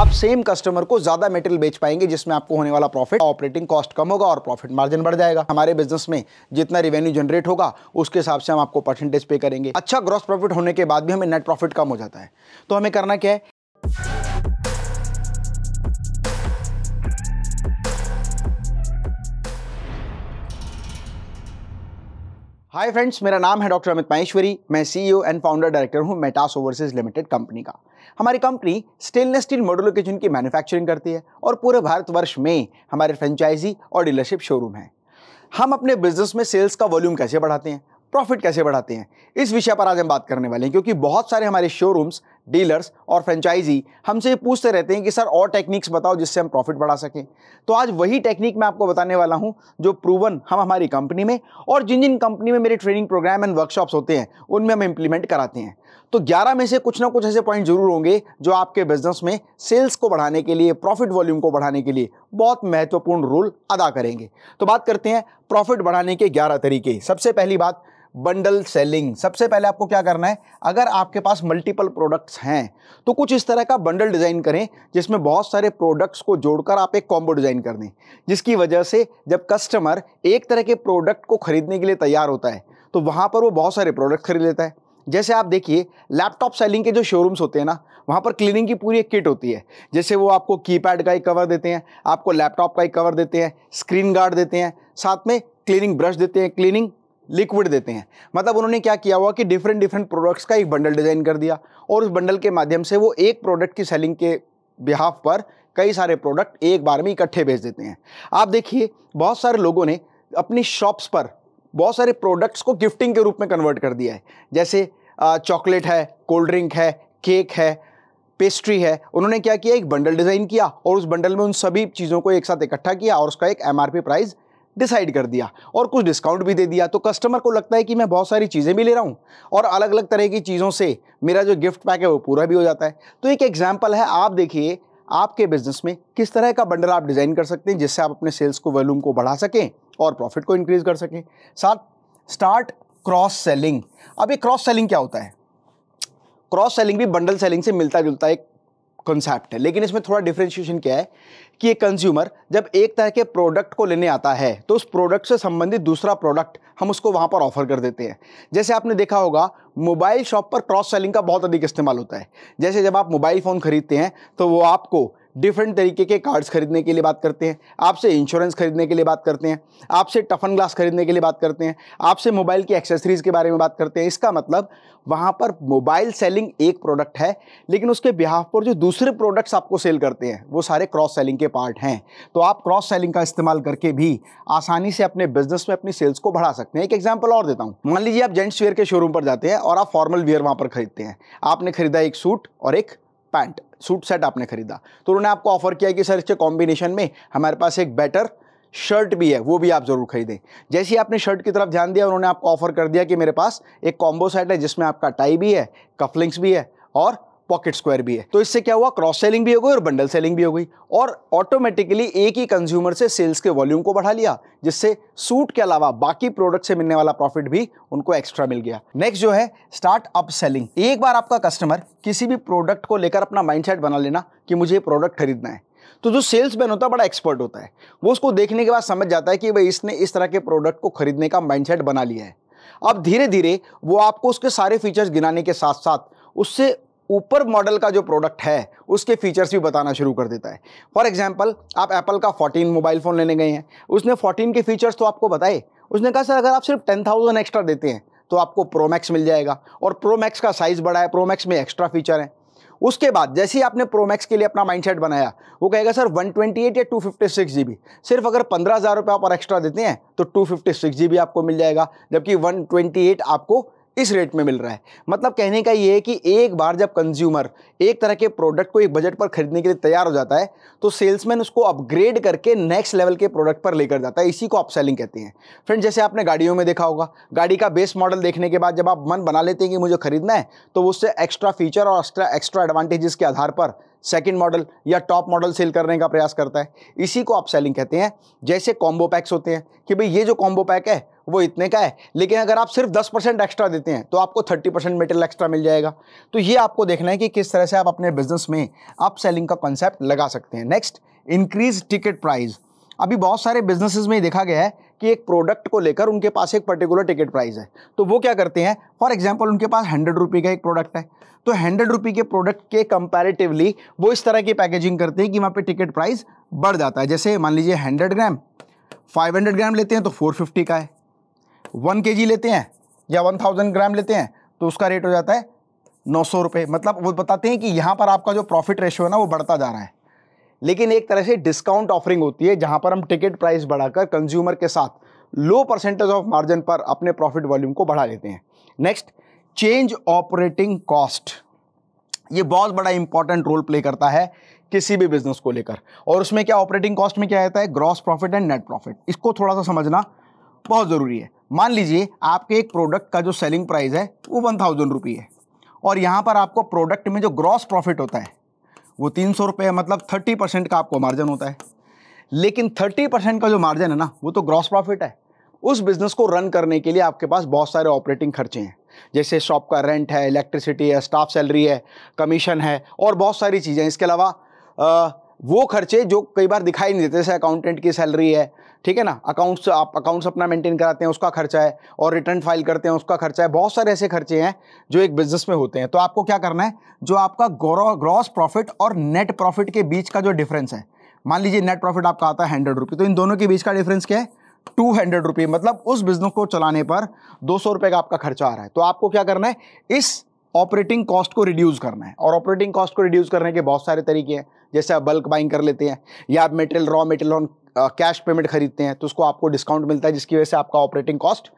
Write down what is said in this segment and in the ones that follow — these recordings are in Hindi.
आप सेम कस्टमर को ज्यादा मेटेरियल बेच पाएंगे जिसमें आपको होने वाला प्रॉफिट ऑपरेटिंग कॉस्ट कम होगा और प्रॉफिट मार्जिन बढ़ जाएगा हमारे बिजनेस में जितना रेवेन्यू जनरेट होगा उसके हिसाब से हम आपको परसेंटेज पे करेंगे अच्छा ग्रॉस प्रॉफिट होने के बाद भी हमें नेट प्रॉफिट कम हो जाता है तो हमें करना क्या है हाय फ्रेंड्स मेरा नाम है डॉक्टर अमित माहेश्वरी मैं सीईओ एंड फाउंडर डायरेक्टर हूं मेटास ओवरसीज लिमिटेड कंपनी का हमारी कंपनी स्टेनलेस स्टील मॉडलों के जिनकी मैन्युफैक्चरिंग करती है और पूरे भारतवर्ष में हमारे फ्रेंचाइजी और डीलरशिप शोरूम हैं हम अपने बिजनेस में सेल्स का वॉल्यूम कैसे बढ़ाते हैं प्रॉफिट कैसे बढ़ाते हैं इस विषय पर आज हम बात करने वाले हैं क्योंकि बहुत सारे हमारे शोरूम्स डीलर्स और फ्रेंचाइजी हमसे पूछते रहते हैं कि सर और टेक्निक्स बताओ जिससे हम प्रॉफिट बढ़ा सकें तो आज वही टेक्निक मैं आपको बताने वाला हूं जो प्रूवन हम हमारी कंपनी में और जिन जिन कंपनी में मेरे ट्रेनिंग प्रोग्राम एंड वर्कशॉप्स होते हैं उनमें हम इंप्लीमेंट कराते हैं तो 11 में से कुछ ना कुछ ऐसे पॉइंट जरूर होंगे जो आपके बिजनेस में सेल्स को बढ़ाने के लिए प्रॉफिट वॉल्यूम को बढ़ाने के लिए बहुत महत्वपूर्ण रोल अदा करेंगे तो बात करते हैं प्रॉफिट बढ़ाने के 11 तरीके सबसे पहली बात बंडल सेलिंग सबसे पहले आपको क्या करना है अगर आपके पास मल्टीपल प्रोडक्ट्स हैं तो कुछ इस तरह का बंडल डिज़ाइन करें जिसमें बहुत सारे प्रोडक्ट्स को जोड़कर आप एक कॉम्बो डिज़ाइन कर दें जिसकी वजह से जब कस्टमर एक तरह के प्रोडक्ट को ख़रीदने के लिए तैयार होता है तो वहाँ पर वो बहुत सारे प्रोडक्ट खरीद लेता है जैसे आप देखिए लैपटॉप सेलिंग के जो शोरूम्स होते हैं ना वहाँ पर क्लीनिंग की पूरी एक किट होती है जैसे वो आपको कीपैड का एक कवर देते हैं आपको लैपटॉप का एक कवर देते हैं स्क्रीन गार्ड देते हैं साथ में क्लीनिंग ब्रश देते हैं क्लीनिंग लिक्विड देते हैं मतलब उन्होंने क्या किया हुआ कि डिफरेंट डिफरेंट प्रोडक्ट्स का एक बंडल डिज़ाइन कर दिया और उस बंडल के माध्यम से वो एक प्रोडक्ट की सेलिंग के बिहाफ पर कई सारे प्रोडक्ट एक बार में इकट्ठे भेज देते हैं आप देखिए बहुत सारे लोगों ने अपनी शॉप्स पर बहुत सारे प्रोडक्ट्स को गिफ्टिंग के रूप में कन्वर्ट कर दिया है जैसे चॉकलेट है कोल्ड ड्रिंक है केक है पेस्ट्री है उन्होंने क्या किया एक बंडल डिज़ाइन किया और उस बंडल में उन सभी चीज़ों को एक साथ इकट्ठा किया और उसका एक एमआरपी प्राइस डिसाइड कर दिया और कुछ डिस्काउंट भी दे दिया तो कस्टमर को लगता है कि मैं बहुत सारी चीज़ें भी ले रहा हूँ और अलग अलग तरह की चीज़ों से मेरा जो गिफ्ट पैक है वो पूरा भी हो जाता है तो एक एग्जाम्पल है आप देखिए आपके बिजनेस में किस तरह का बंडल आप डिज़ाइन कर सकते हैं जिससे आप अपने सेल्स को वॉल्यूम को बढ़ा सकें और प्रॉफिट को इंक्रीज़ कर सकें साथ स्टार्ट क्रॉस सेलिंग अब ये क्रॉस सेलिंग क्या होता है क्रॉस सेलिंग भी बंडल सेलिंग से मिलता जुलता एक कॉन्सेप्ट है लेकिन इसमें थोड़ा डिफ्रेंशिएशन क्या है कि एक कंज्यूमर जब एक तरह के प्रोडक्ट को लेने आता है तो उस प्रोडक्ट से संबंधित दूसरा प्रोडक्ट हम उसको वहाँ पर ऑफर कर देते हैं जैसे आपने देखा होगा मोबाइल शॉप पर क्रॉस सेलिंग का बहुत अधिक इस्तेमाल होता है जैसे जब आप मोबाइल फ़ोन खरीदते हैं तो वो आपको डिफरेंट तरीके के कार्ड्स खरीदने के लिए बात करते हैं आपसे इंश्योरेंस खरीदने के लिए बात करते हैं आपसे टफन ग्लास खरीदने के लिए बात करते हैं आपसे मोबाइल की एक्सेसरीज़ के बारे में बात करते हैं इसका मतलब वहाँ पर मोबाइल सेलिंग एक प्रोडक्ट है लेकिन उसके बिहाफ पर जो दूसरे प्रोडक्ट्स आपको सेल करते हैं वो सारे क्रॉस सेलिंग के पार्ट हैं तो आप क्रॉस सेलिंग का इस्तेमाल करके भी आसानी से अपने बिजनेस में अपनी सेल्स को बढ़ा सकते हैं एक एग्जाम्पल और देता हूँ मान लीजिए आप जेंट्स वेयर के शोरूम पर जाते हैं और आप फॉर्मल वेयर वहाँ पर खरीदते हैं आपने खरीदा एक सूट और एक पैंट सूट सेट आपने खरीदा तो उन्होंने आपको ऑफर किया कि सर इसके कॉम्बिनेशन में हमारे पास एक बेटर शर्ट भी है वो भी आप ज़रूर खरीदें जैसे ही आपने शर्ट की तरफ ध्यान दिया उन्होंने आपको ऑफर कर दिया कि मेरे पास एक कॉम्बो सेट है जिसमें आपका टाई भी है कफलिंग्स भी है और पॉकेट स्क्वायर भी है तो इससे क्या हुआ क्रॉस सेलिंग भी हो गई और बंडल सेलिंग भी हो गई और ऑटोमेटिकली एक ही कंज्यूमर से सेल्स के वॉल्यूम को बढ़ा लिया जिससे सूट के अलावा बाकी प्रोडक्ट से मिलने वाला प्रॉफिट भी उनको एक्स्ट्रा मिल गया नेक्स्ट जो है स्टार्ट अप सेलिंग एक बार आपका कस्टमर किसी भी प्रोडक्ट को लेकर अपना माइंड बना लेना कि मुझे ये प्रोडक्ट खरीदना है तो जो सेल्स मैन होता है बड़ा एक्सपर्ट होता है वो उसको देखने के बाद समझ जाता है कि भाई इसने इस तरह के प्रोडक्ट को खरीदने का माइंडसेट बना लिया है अब धीरे धीरे वो आपको उसके सारे फीचर्स गिनाने के साथ साथ उससे ऊपर मॉडल का जो प्रोडक्ट है उसके फीचर्स भी बताना शुरू कर देता है फॉर एग्जाम्पल आप एप्पल का 14 मोबाइल फ़ोन लेने गए हैं उसने 14 के फीचर्स तो आपको बताए उसने कहा सर अगर आप सिर्फ 10,000 एक्स्ट्रा देते हैं तो आपको प्रोमैक्स मिल जाएगा और प्रोमैक्स का साइज़ बड़ा है प्रोमैक्स में एक्स्ट्रा फीचर हैं उसके बाद जैसे ही आपने प्रोमैक्स के लिए अपना माइंडसेट बनाया वो कहेगा सर 128 या 256 फिफ्टी सिर्फ अगर पंद्रह हज़ार रुपये आप और एक्स्ट्रा देते हैं तो 256 फिफ्टी आपको मिल जाएगा जबकि 128 आपको इस रेट में मिल रहा है मतलब कहने का ये है कि एक बार जब कंज्यूमर एक तरह के प्रोडक्ट को एक बजट पर खरीदने के लिए तैयार हो जाता है तो सेल्समैन उसको अपग्रेड करके नेक्स्ट लेवल के प्रोडक्ट पर लेकर जाता है इसी को अपसेलिंग कहते हैं फ्रेंड जैसे आपने गाड़ियों में देखा होगा गाड़ी का बेस मॉडल देखने के बाद जब आप मन बना लेते हैं कि मुझे खरीदना है तो उससे एक्स्ट्रा फीचर और एक्स्ट्रा एक्स्ट्रा एडवांटेजेस के आधार पर सेकेंड मॉडल या टॉप मॉडल सेल करने का प्रयास करता है इसी को आप सेलिंग कहते हैं जैसे कॉम्बो पैक्स होते हैं कि भाई ये जो कॉम्बो पैक है वो इतने का है लेकिन अगर आप सिर्फ दस परसेंट एक्स्ट्रा देते हैं तो आपको थर्टी परसेंट मेटेरियल एक्स्ट्रा मिल जाएगा तो ये आपको देखना है कि किस तरह से आप अपने बिजनेस में आप सेलिंग का कॉन्सेप्ट लगा सकते हैं नेक्स्ट इंक्रीज टिकट प्राइस अभी बहुत सारे बिजनेसेस में देखा गया है कि एक प्रोडक्ट को लेकर उनके पास एक पर्टिकुलर टिकट प्राइस है तो वो क्या करते हैं फॉर एग्जाम्पल उनके पास हंड्रेड रुपी का एक प्रोडक्ट है तो हंड्रेड रुपी के प्रोडक्ट के कंपैरेटिवली वो इस तरह की पैकेजिंग करते हैं कि वहाँ पे टिकट प्राइस बढ़ जाता है जैसे मान लीजिए hundred gram five hundred gram लेते हैं तो फोर फिफ्टी का है वन के जी लेते हैं या वन थाउजेंड ग्राम लेते हैं तो उसका रेट हो जाता है नौ सौ रुपये मतलब वो बताते हैं कि यहाँ पर आपका जो प्रॉफिट रेशो है ना वो बढ़ता जा रहा है लेकिन एक तरह से डिस्काउंट ऑफरिंग होती है जहाँ पर हम टिकट प्राइस बढ़ाकर कंज्यूमर के साथ लो परसेंटेज ऑफ मार्जिन पर अपने प्रॉफिट वॉल्यूम को बढ़ा लेते हैं नेक्स्ट चेंज ऑपरेटिंग कॉस्ट ये बहुत बड़ा इंपॉर्टेंट रोल प्ले करता है किसी भी बिजनेस को लेकर और उसमें क्या ऑपरेटिंग कॉस्ट में क्या रहता है gross profit and net profit इसको थोड़ा सा समझना बहुत ज़रूरी है मान लीजिए आपके एक प्रोडक्ट का जो सेलिंग प्राइस है वो वन थाउजेंड रुपी है और यहाँ पर आपको प्रोडक्ट में जो ग्रॉस प्रॉफिट होता है वो तीन सौ रुपये मतलब थर्टी परसेंट का आपको मार्जिन होता है लेकिन थर्टी परसेंट का जो मार्जिन है ना वो तो ग्रॉस प्रॉफिट है उस बिज़नेस को रन करने के लिए आपके पास बहुत सारे ऑपरेटिंग खर्चे हैं जैसे शॉप का रेंट है इलेक्ट्रिसिटी है स्टाफ सैलरी है कमीशन है और बहुत सारी चीज़ें इसके अलावा वो खर्चे जो कई बार दिखाई नहीं देते जैसे अकाउंटेंट की सैलरी है ठीक है ना अकाउंट्स आप अकाउंट्स अपना मेंटेन कराते हैं उसका खर्चा है और रिटर्न फाइल करते हैं उसका खर्चा है बहुत सारे ऐसे खर्चे हैं जो एक बिजनेस में होते हैं तो आपको क्या करना है जो आपका ग्रॉस प्रॉफिट और नेट प्रॉफिट के बीच का जो डिफरेंस है मान लीजिए नेट प्रॉफिट आपका आता है हंड्रेड तो इन दोनों के बीच का डिफरेंस क्या है टू हंड्रेड रुपये मतलब उस बिजनेस को चलाने पर दो सौ का आपका खर्चा आ रहा है तो आपको क्या करना है इस ऑपरेटिंग कॉस्ट को रिड्यूस करना है और ऑपरेटिंग कॉस्ट को रिड्यूस करने के बहुत सारे तरीके हैं जैसे आप बल्क बाइंग कर लेते हैं या आप material raw material on cash payment खरीदते हैं तो उसको आपको डिस्काउंट मिलता है जिसकी वजह से आपका ऑपरेटिंग कॉस्ट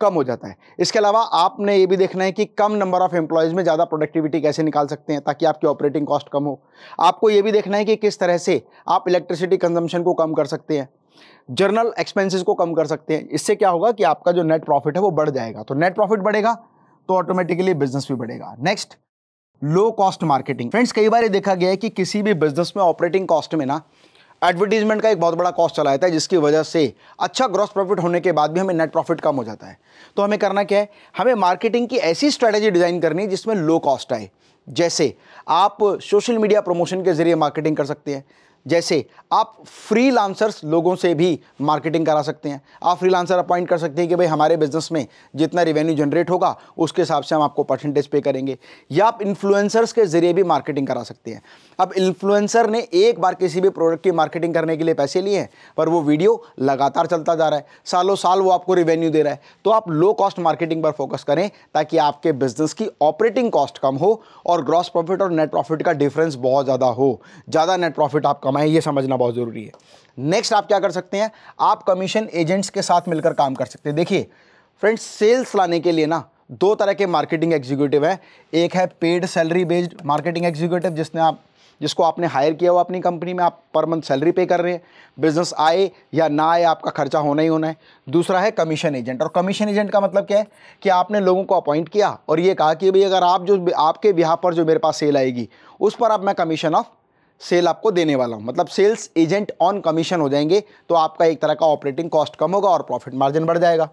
कम हो जाता है इसके अलावा आपने ये भी देखना है कि कम नंबर ऑफ एम्प्लॉयज़ में ज़्यादा प्रोडक्टिविटी कैसे निकाल सकते हैं ताकि आपकी ऑपरेटिंग कॉस्ट कम हो आपको ये भी देखना है कि किस तरह से आप इलेक्ट्रिसिटी कंजम्पशन को कम कर सकते हैं जर्नल एक्सपेंसेस को कम कर सकते हैं इससे क्या होगा कि आपका जो नेट प्रॉफिट है वो बढ़ जाएगा तो नेट प्रॉफिट बढ़ेगा तो ऑटोमेटिकली बिजनेस भी बढ़ेगा next low cost marketing friends कई बार ये देखा गया है कि किसी भी बिजनेस में ऑपरेटिंग कॉस्ट में ना एडवर्टीजमेंट का एक बहुत बड़ा कॉस्ट चला जाता है जिसकी वजह से अच्छा ग्रॉस प्रॉफिट होने के बाद भी हमें नेट प्रॉफिट कम हो जाता है तो हमें करना क्या है हमें मार्केटिंग की ऐसी स्ट्रैटेजी डिज़ाइन करनी है जिसमें लो कॉस्ट आए जैसे आप सोशल मीडिया प्रमोशन के जरिए मार्केटिंग कर सकते हैं जैसे आप फ्री लोगों से भी मार्केटिंग करा सकते हैं आप फ्री अपॉइंट कर सकते हैं कि भाई हमारे बिजनेस में जितना रिवेन्यू जनरेट होगा उसके हिसाब से हम आपको परसेंटेज पे करेंगे या आप इन्फ्लुएंसर्स के ज़रिए भी मार्केटिंग करा सकते हैं अब इन्फ्लुएंसर ने एक बार किसी भी प्रोडक्ट की मार्केटिंग करने के लिए पैसे लिए हैं पर वो वीडियो लगातार चलता जा रहा है सालों साल वो आपको रिवेन्यू दे रहा है तो आप लो कॉस्ट मार्केटिंग पर फोकस करें ताकि आपके बिजनेस की ऑपरेटिंग कॉस्ट कम हो और ग्रॉस प्रॉफिट और नेट प्रॉफिट का डिफरेंस बहुत ज़्यादा हो ज़्यादा नेट प्रॉफिट आप कम हमें ये समझना बहुत ज़रूरी है नेक्स्ट आप क्या कर सकते हैं आप कमीशन एजेंट्स के साथ मिलकर काम कर सकते हैं देखिए फ्रेंड्स सेल्स लाने के लिए ना दो तरह के मार्केटिंग एग्जीक्यूटिव हैं एक है paid salary based marketing executive जिसने आप जिसको आपने हायर किया हुआ अपनी कंपनी में आप पर मंथ सैलरी पे कर रहे हैं बिजनेस आए या ना आए आपका खर्चा होना ही होना है दूसरा है कमीशन एजेंट और कमीशन एजेंट का मतलब क्या है कि आपने लोगों को अपॉइंट किया और ये कहा कि भाई अगर आप जो आपके ब्याह पर जो मेरे पास सेल आएगी उस पर आप मैं कमीशन ऑफ सेल आपको देने वाला हूँ मतलब सेल्स एजेंट ऑन कमीशन हो जाएंगे तो आपका एक तरह का ऑपरेटिंग कॉस्ट कम होगा और प्रॉफिट मार्जिन बढ़ जाएगा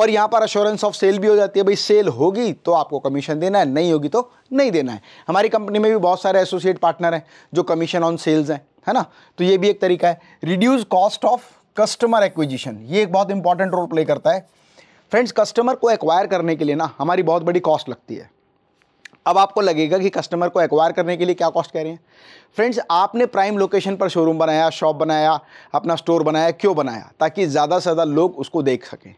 और यहाँ पर अश्योरेंस ऑफ सेल भी हो जाती है भाई सेल होगी तो आपको कमीशन देना है नहीं होगी तो नहीं देना है हमारी कंपनी में भी बहुत सारे एसोसिएट पार्टनर हैं जो कमीशन ऑन सेल्स हैं है ना तो ये भी एक तरीका है reduce cost of customer acquisition ये एक बहुत इंपॉर्टेंट रोल प्ले करता है फ्रेंड्स कस्टमर को एक्वायर करने के लिए ना हमारी बहुत बड़ी कॉस्ट लगती है अब आपको लगेगा कि कस्टमर को एक्वायर करने के लिए क्या कॉस्ट कह रहे हैं फ्रेंड्स आपने प्राइम लोकेशन पर शोरूम बनाया शॉप बनाया अपना स्टोर बनाया क्यों बनाया ताकि ज़्यादा से ज़्यादा लोग उसको देख सकें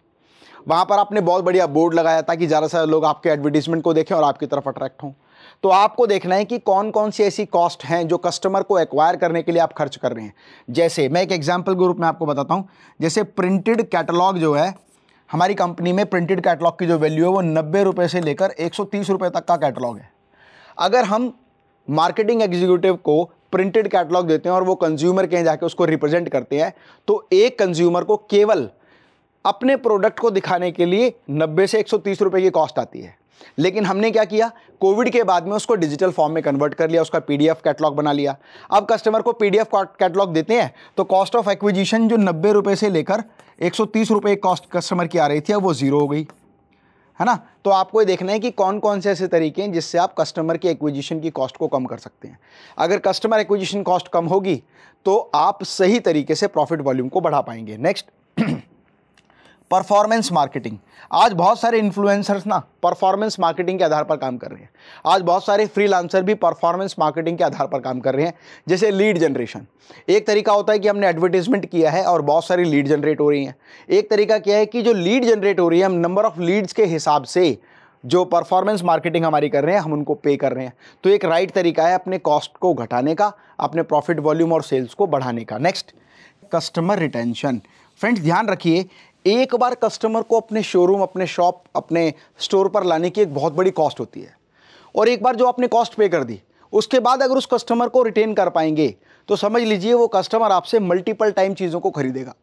वहाँ पर आपने बहुत बढ़िया बोर्ड लगाया ताकि ज़्यादा से ज़्यादा लोग आपके एडवर्टीजमेंट को देखें और आपकी तरफ अट्रैक्ट हों तो आपको देखना है कि कौन कौन सी ऐसी कॉस्ट हैं जो कस्टमर को एक्वायर करने के लिए आप खर्च कर रहे हैं जैसे मैं एक एग्जाम्पल के रूप में आपको बताता हूँ जैसे प्रिंटेड कैटलॉग जो है हमारी कंपनी में प्रिंटेड कैटलॉग की जो वैल्यू है वो नब्बे रुपये से लेकर एक सौ तक का कैटलॉग है अगर हम मार्केटिंग एग्जीक्यूटिव को प्रिंटेड कैटलॉग देते हैं और वो कंज्यूमर के जाके उसको रिप्रेजेंट करते हैं तो एक कंज्यूमर को केवल अपने प्रोडक्ट को दिखाने के लिए 90 से 130 रुपए की कॉस्ट आती है लेकिन हमने क्या किया कोविड के बाद में उसको डिजिटल फॉर्म में कन्वर्ट कर लिया उसका पीडीएफ कैटलॉग बना लिया अब कस्टमर को पीडीएफ कैटलॉग देते हैं तो कॉस्ट ऑफ एक्विजिशन जो नब्बे रुपये से लेकर एक सौ कॉस्ट कस्टमर की आ रही थी अब वो ज़ीरो हो गई है ना तो आपको ये देखना है कि कौन कौन से ऐसे तरीके हैं जिससे आप कस्टमर की एक्विजिशन की कॉस्ट को कम कर सकते हैं अगर कस्टमर एक्विजिशन कॉस्ट कम होगी तो आप सही तरीके से प्रॉफिट वॉल्यूम को बढ़ा पाएंगे नेक्स्ट परफॉर्मेंस मार्केटिंग आज बहुत सारे इन्फ्लुएंसर्स ना परफॉर्मेंस मार्केटिंग के आधार पर काम कर रहे हैं आज बहुत सारे फ्रीलांसर भी परफॉर्मेंस मार्केटिंग के आधार पर काम कर रहे हैं जैसे लीड जनरेशन एक तरीका होता है कि हमने एडवर्टीजमेंट किया है और बहुत सारी लीड जनरेट हो रही हैं एक तरीका क्या है कि जो लीड जनरेट हो रही है हम नंबर ऑफ़ लीड्स के हिसाब से जो परफॉर्मेंस मार्केटिंग हमारी कर रहे हैं हम उनको पे कर रहे हैं तो एक राइट right तरीका है अपने कॉस्ट को घटाने का अपने प्रॉफिट वॉल्यूम और सेल्स को बढ़ाने का नेक्स्ट कस्टमर रिटेंशन फ्रेंड्स ध्यान रखिए एक बार कस्टमर को अपने शोरूम अपने शॉप अपने स्टोर पर लाने की एक बहुत बड़ी कॉस्ट होती है और एक बार जो आपने कॉस्ट पे कर दी उसके बाद अगर उस कस्टमर को रिटेन कर पाएंगे तो समझ लीजिए वो कस्टमर आपसे मल्टीपल टाइम चीज़ों को खरीदेगा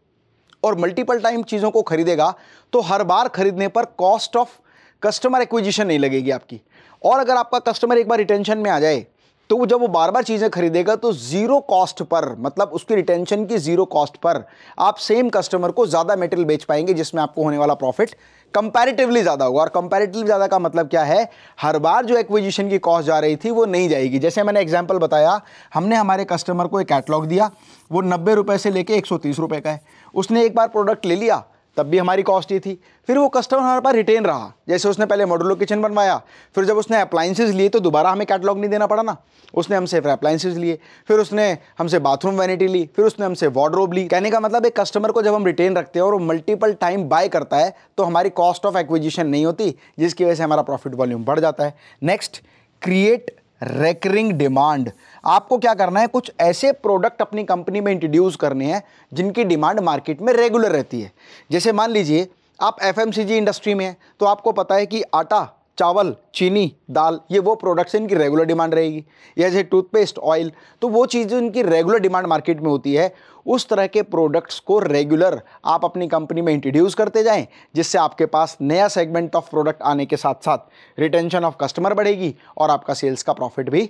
और मल्टीपल टाइम चीज़ों को खरीदेगा तो हर बार खरीदने पर कॉस्ट ऑफ कस्टमर एक्विजिशन नहीं लगेगी आपकी और अगर आपका कस्टमर एक बार रिटेंशन में आ जाए तो वो जब वो बार बार चीज़ें खरीदेगा तो ज़ीरो कॉस्ट पर मतलब उसकी रिटेंशन की ज़ीरो कॉस्ट पर आप सेम कस्टमर को ज़्यादा मेटेरियल बेच पाएंगे जिसमें आपको होने वाला प्रॉफिट कंपैरेटिवली ज़्यादा होगा और कंपैरेटिवली ज़्यादा का मतलब क्या है हर बार जो एक्विजिशन की कॉस्ट जा रही थी वो नहीं जाएगी जैसे मैंने एग्जाम्पल बताया हमने हमारे कस्टमर को एक कैटलॉग दिया वो नब्बे रुपये से लेके एक सौ तीस रुपये का है उसने एक बार प्रोडक्ट ले लिया तब भी हमारी कॉस्ट ही थी फिर वो कस्टमर हमारे पास रिटेन रहा जैसे उसने पहले मॉडुलर किचन बनवाया फिर जब उसने अप्लाइंसेज लिए तो दोबारा हमें कैटलॉग नहीं देना पड़ा ना उसने हमसे फिर अप्लाइंसेज लिए फिर उसने हमसे बाथरूम वैनिटी ली फिर उसने हमसे वार्ड्रोब ली कहने का मतलब एक कस्टमर को जब हम रिटेन रखते हैं और वो मल्टीपल टाइम बाय करता है तो हमारी कॉस्ट ऑफ एक्विजिशन नहीं होती जिसकी वजह से हमारा प्रॉफिट वॉल्यूम बढ़ जाता है नेक्स्ट क्रिएट रेकरिंग डिमांड आपको क्या करना है कुछ ऐसे प्रोडक्ट अपनी कंपनी में इंट्रोड्यूस करने हैं जिनकी डिमांड मार्केट में रेगुलर रहती है जैसे मान लीजिए आप एफ इंडस्ट्री में हैं तो आपको पता है कि आटा चावल चीनी दाल ये वो प्रोडक्ट्स इनकी रेगुलर डिमांड रहेगी या जैसे टूथपेस्ट ऑयल तो वो चीज़ें इनकी रेगुलर डिमांड मार्केट में होती है उस तरह के प्रोडक्ट्स को रेगुलर आप अपनी कंपनी में इंट्रोड्यूस करते जाएं जिससे आपके पास नया सेगमेंट ऑफ प्रोडक्ट आने के साथ साथ रिटेंशन ऑफ कस्टमर बढ़ेगी और आपका सेल्स का प्रॉफिट भी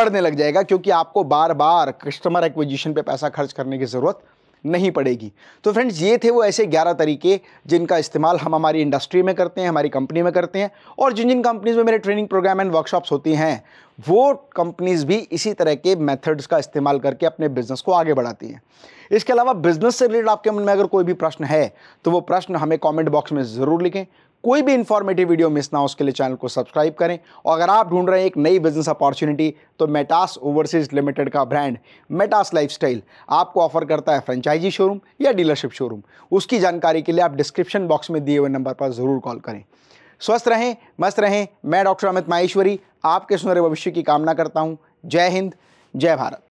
बढ़ने लग जाएगा क्योंकि आपको बार बार कस्टमर एक्विजिशन पर पैसा खर्च करने की ज़रूरत नहीं पड़ेगी तो फ्रेंड्स ये थे वो ऐसे 11 तरीके जिनका इस्तेमाल हम हमारी इंडस्ट्री में करते हैं हमारी कंपनी में करते हैं और जिन जिन कंपनीज़ में मेरे ट्रेनिंग प्रोग्राम एंड वर्कशॉप्स होती हैं वो कंपनीज़ भी इसी तरह के मेथड्स का इस्तेमाल करके अपने बिज़नेस को आगे बढ़ाती हैं इसके अलावा बिज़नेस से रिलेटेड आपके मन में अगर कोई भी प्रश्न है तो वो प्रश्न हमें कॉमेंट बॉक्स में ज़रूर लिखें कोई भी इंफॉर्मेटिव वीडियो मिस ना हो उसके लिए चैनल को सब्सक्राइब करें और अगर आप ढूंढ रहे हैं एक नई बिजनेस अपॉर्चुनिटी तो मेटास ओवरसीज लिमिटेड का ब्रांड मेटास लाइफस्टाइल आपको ऑफर करता है फ्रेंचाइजी शोरूम या डीलरशिप शोरूम उसकी जानकारी के लिए आप डिस्क्रिप्शन बॉक्स में दिए हुए नंबर पर ज़रूर कॉल करें स्वस्थ रहें मस्त रहें मैं डॉक्टर अमित माहेश्वरी आपके सुनहरे भविष्य की कामना करता हूँ जय हिंद जय भारत